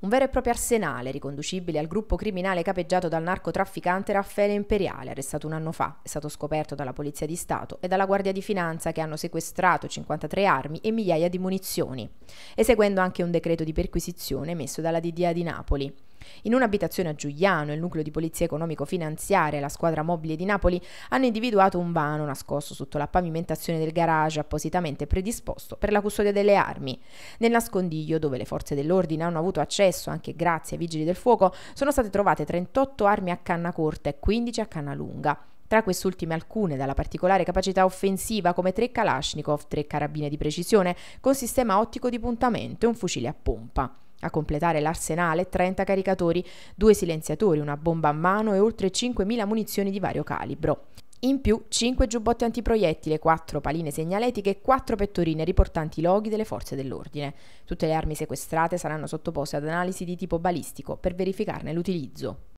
un vero e proprio arsenale riconducibile al gruppo criminale capeggiato dal narcotrafficante Raffaele Imperiale, arrestato un anno fa, è stato scoperto dalla Polizia di Stato e dalla Guardia di Finanza che hanno sequestrato 53 armi e migliaia di munizioni, eseguendo anche un decreto di perquisizione emesso dalla DDA di Napoli. In un'abitazione a Giuliano, il nucleo di polizia economico-finanziaria e la squadra mobile di Napoli hanno individuato un vano nascosto sotto la pavimentazione del garage appositamente predisposto per la custodia delle armi. Nel nascondiglio, dove le forze dell'ordine hanno avuto accesso anche grazie ai vigili del fuoco, sono state trovate 38 armi a canna corta e 15 a canna lunga tra quest'ultime alcune dalla particolare capacità offensiva come tre Kalashnikov, tre carabine di precisione con sistema ottico di puntamento e un fucile a pompa. A completare l'arsenale 30 caricatori, due silenziatori, una bomba a mano e oltre 5.000 munizioni di vario calibro. In più 5 giubbotti antiproiettile, 4 paline segnaletiche e 4 pettorine riportanti i loghi delle forze dell'ordine. Tutte le armi sequestrate saranno sottoposte ad analisi di tipo balistico per verificarne l'utilizzo.